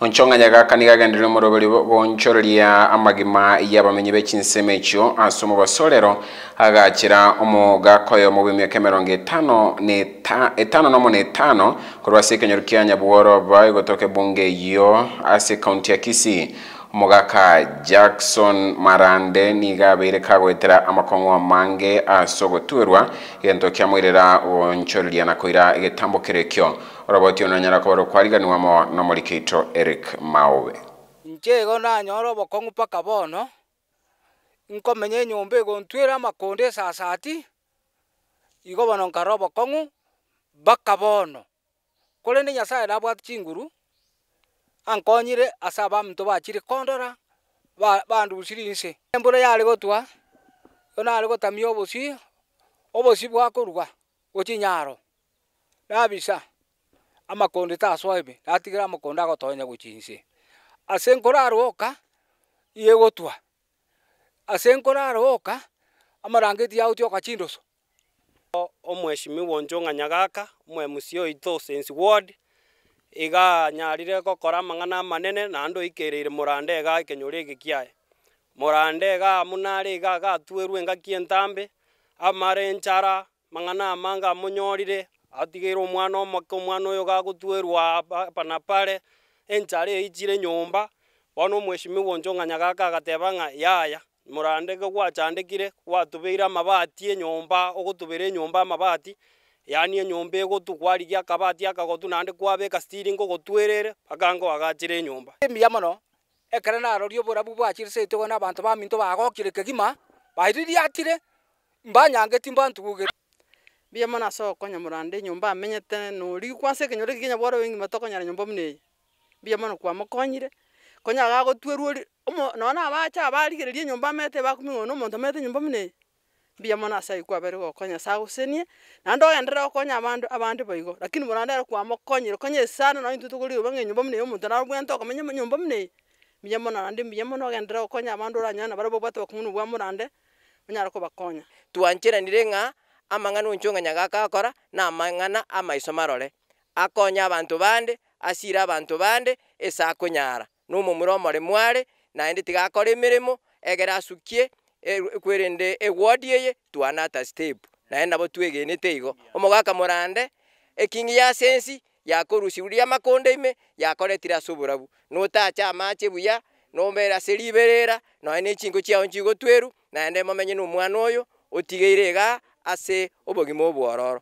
onchonganya kanigagendere mu robeli bonchoreria amagima y'abamenyi b'ekinsema ekyo ase omu basolero agakira omugakoyo mu bw'emyaka e ne etano etano nomo n'etaano korwa ase ekenyorukianya bworo ba igotoka bunge eyo ase kaunti ya kisii mogaka jackson marande niga abeire kagwetera amakong'wa mange ase ogotwerwa egento kiamoirera gonchoreria na koira egetambokero ekio oroboti ono onyara kobora okwariganiwamo na omorikeito eric maobe inche igo nanyora obokong'u mpaka bono nkomenya enyomba egontwera amakonde esasati igo bono nkara obokong'u mpaka bono kore nde nyasaye nabwate chinguru ankonyire ase abamto bachire kondora bandusiri nse embura yare gotwa ona are gotamia obosi obosi bwakorwa gochi nyaro nabisa amakonde swaibe natigera amakonde agotonya gochi nse ase nkoraroka iye gotwa ase nkoraroka amarangeti yago tioka chindoso omweshimiwa onchong'anya gaka omwemusi oito sense ward iga nyarire gokora mang'ana manene naende oikereire morande iga ekenyoro eke kiaye morande iga amo nare iga gatuerwe engaki entambe amare enchara mang'ana amange amonyorire atigeire omwana omoke omwana oyo gagotuerwa pana pare enchara eichire nyomba bono omweshimiwa inche ng'anyaga gaka agateba ng'a yaya morande iga gwachandekire gwatubeire amabati enyomba ogotubera enyomba amabati yani nyombe go tu kwali kabati aka go tu akabati akagotu naende ka stiri ngo go ngogotwerere mpaka ngoagachire enyomba emiya mono ekere narori oborabu bwachirisete igo na bantu ba ba minto go kire abanto baminto bagokire kegima bairirie atire mbanyangeti mbantugugete mbia mono nyomba amenye morande no ri kwa se kenyo ri kenya bware matoko nyara nyomba buna eye mbia mono kwamokonyire konya cha ba noona abacha nyomba mete ba bakuming'ono omonto amete mete nyomba mne mbiamo nase aikwa bare gokonya sagusenie naende ogenderere okonya abandu abande boigo lakini morandere kwamokonyire konya esano nonya tutugoriwe bang'a enyomba muna eye omonto narobwente okomenya nyomba muna eye mbuya mono naende mbuya mono ogenderere okonya abandu oranyana bare bobwate okomunu bwa morande onyare kobakonya twancheranire ng'a amang'ana onchong'anya gaka akora na amang'ana amaiso marore akonya abanto bande asire abanto bande ase akonyara na omomura omoremu are naende tiga akore emeremo egere asukie ekwirinde egwodi eye twana ata step naye nabo twegenete igo omogaka morande ekingi ya sensi yakorusiria amakonde ime yakoretire ase oborabu notacha amache buya nomera ase riberera nonya na echinko chiao nchigotweru naende momenye na omwana oyo otigeire ase obogima obwororo